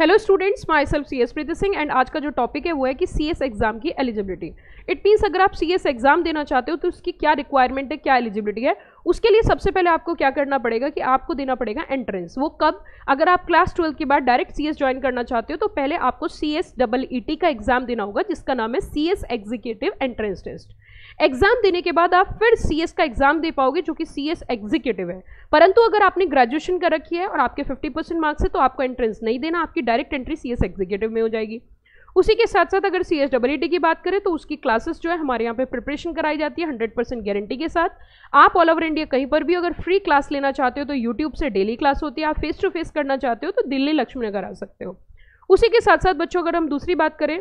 hello students myself C S Preeti Singh and आज का जो टॉपिक है वो है कि सी एस एग्ज़ाम की एलिजिबिलिटी इट मीन्स अगर आप सी एस एग्ज़ाम देना चाहते हो तो उसकी क्या रिक्वायरमेंट है क्या एलिजिबिलिटी है उसके लिए सबसे पहले आपको क्या करना पड़ेगा कि आपको देना पड़ेगा एंट्रेंस वो कब अगर आप क्लास ट्वेल्थ के बाद डायरेक्ट सी एस ज्वाइन करना चाहते हो तो पहले आपको C S double E T का एग्ज़ाम देना होगा जिसका नाम है C S executive entrance test exam देने के बाद आप फिर सीएस का एग्जाम दे पाओगे जो कि सीएस एग्जीक्यूटिव है परंतु अगर आपने ग्रेजुएशन कर रखी है और आपके 50 परसेंट मार्क्स है तो आपको एंट्रेंस नहीं देना आपकी direct entry C S executive में हो जाएगी उसी के साथ साथ अगर सी एस e की बात करें तो उसकी क्लासेस जो है हमारे यहाँ पे प्रिपरेशन कराई जाती है 100 परसेंट गारंटी के साथ आप ऑल ओवर इंडिया कहीं पर भी अगर फ्री क्लास लेना चाहते हो तो यूट्यूब से डेली क्लास होती है आप फेस टू फेस करना चाहते हो तो दिल्ली लक्ष्मी नगर आ सकते हो उसी के साथ साथ बच्चों अगर हम दूसरी बात करें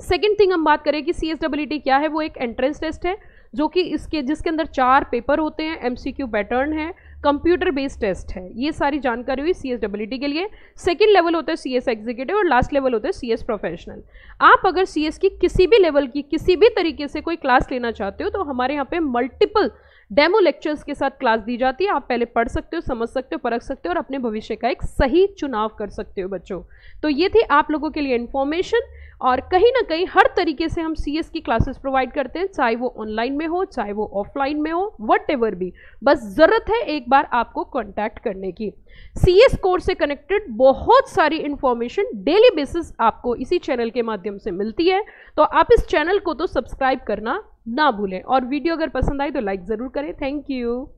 सेकेंड थिंग हम बात करें कि सी क्या है वो एक एंट्रेंस टेस्ट है जो कि इसके जिसके अंदर चार पेपर होते हैं एमसीक्यू पैटर्न है कंप्यूटर बेस्ड टेस्ट है ये सारी जानकारी हुई सी के लिए सेकेंड लेवल होता है सी एस एग्जीक्यूटिव और लास्ट लेवल होता है सी एस प्रोफेशनल आप अगर सी एस की किसी भी लेवल की किसी भी तरीके से कोई क्लास लेना चाहते हो तो हमारे यहाँ पे मल्टीपल डेमो लेक्चर्स के साथ क्लास दी जाती है आप पहले पढ़ सकते हो समझ सकते हो परख सकते हो और अपने भविष्य का एक सही चुनाव कर सकते हो बच्चों तो ये थी आप लोगों के लिए इन्फॉर्मेशन और कहीं ना कहीं हर तरीके से हम सी की क्लासेस प्रोवाइड करते हैं चाहे वो ऑनलाइन में हो चाहे वो ऑफलाइन में हो वट भी बस ज़रूरत है एक बार आपको कॉन्टैक्ट करने की सी एस कोर्स से कनेक्टेड बहुत सारी इन्फॉर्मेशन डेली बेसिस आपको इसी चैनल के माध्यम से मिलती है तो आप इस चैनल को तो सब्सक्राइब करना ना भूलें और वीडियो अगर पसंद आई तो लाइक ज़रूर करें थैंक यू